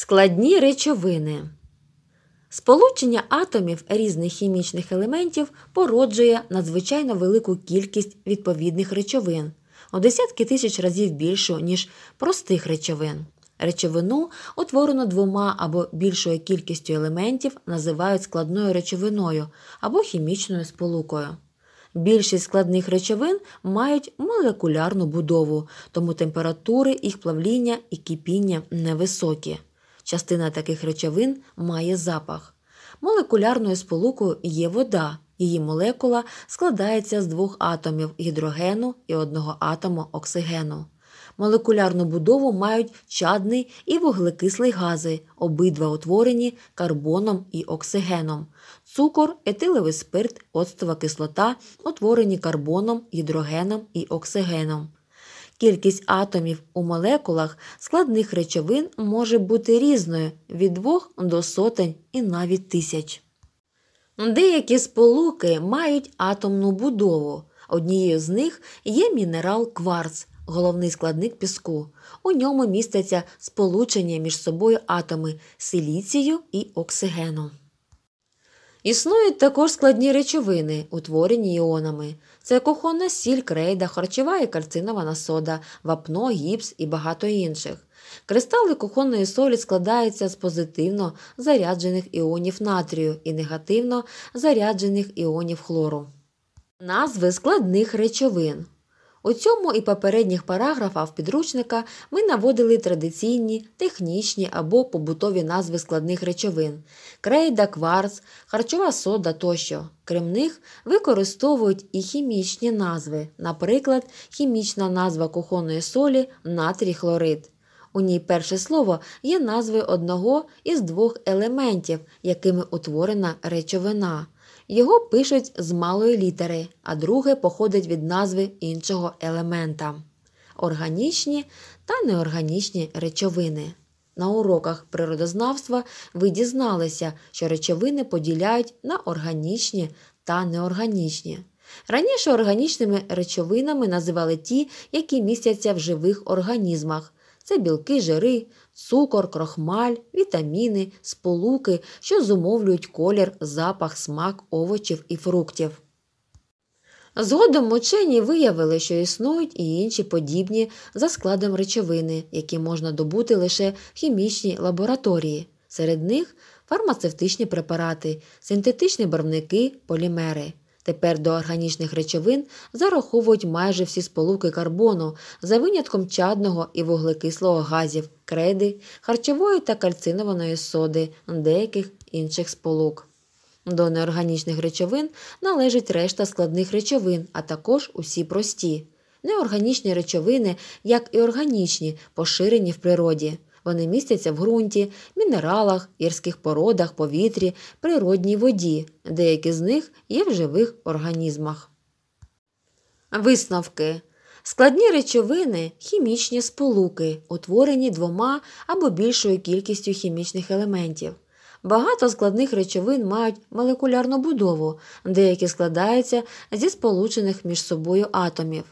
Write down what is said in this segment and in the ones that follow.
Складні речовини. Сполучення атомів різних хімічних елементів породжує надзвичайно велику кількість відповідних речовин у десятки тисяч разів більшу, ніж простих речовин. Речовину, утворену двома або більшою кількістю елементів, називають складною речовиною або хімічною сполукою. Більшість складних речовин мають молекулярну будову, тому температури їх плавління і кипіння невисокі. Частина таких речовин має запах. Молекулярною сполукою є вода. Її молекула складається з двох атомів гідрогену і одного атому оксигену. Молекулярну будову мають чадний і вуглекислий гази, обидва утворені карбоном і оксигеном. Цукор, етиловий спирт, оцтова кислота утворені карбоном, гідрогеном і оксигеном. Кількість атомів у молекулах складних речовин може бути різною від двох до сотень і навіть тисяч. Деякі сполуки мають атомну будову. Однією з них є мінерал кварц, головний складник піску. У ньому містяться сполучення між собою атоми силіцію і оксигену. Існують також складні речовини, утворені іонами. Це кухонна сіль, крейда, харчова і карцинована сода, вапно, гіпс і багато інших. Кристали кухонної солі складаються з позитивно заряджених іонів натрію і негативно заряджених іонів хлору. Назви складних речовин у цьому і попередніх параграфах підручника ми наводили традиційні, технічні або побутові назви складних речовин крейда, кварц, харчова сода тощо. Крім них, використовують і хімічні назви, наприклад, хімічна назва кухонної солі натрій хлорид. У ній перше слово є назвою одного із двох елементів, якими утворена речовина. Його пишуть з малої літери, а друге походить від назви іншого елемента органічні та неорганічні речовини. На уроках природознавства ви дізналися, що речовини поділяють на органічні та неорганічні. Раніше органічними речовинами називали ті, які містяться в живих організмах, це білки, жири, цукор, крохмаль, вітаміни, сполуки, що зумовлюють колір, запах, смак овочів і фруктів. Згодом учені виявили, що існують і інші подібні за складом речовини, які можна добути лише в хімічній лабораторії, серед них фармацевтичні препарати, синтетичні барвники, полімери. Тепер до органічних речовин зараховують майже всі сполуки карбону за винятком чадного і вуглекислого газів, креди, харчової та кальцинованої соди, деяких інших сполук. До неорганічних речовин належить решта складних речовин, а також усі прості. Неорганічні речовини, як і органічні, поширені в природі. Вони містяться в ґрунті, мінералах, ірських породах, повітрі, природній воді. Деякі з них є в живих організмах. Висновки. Складні речовини хімічні сполуки, утворені двома або більшою кількістю хімічних елементів. Багато складних речовин мають молекулярну будову, деякі складаються зі сполучених між собою атомів.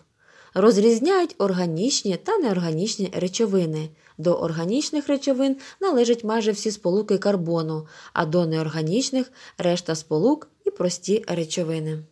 Розрізняють органічні та неорганічні речовини. До органічних речовин належать майже всі сполуки карбону, а до неорганічних решта сполук і прості речовини.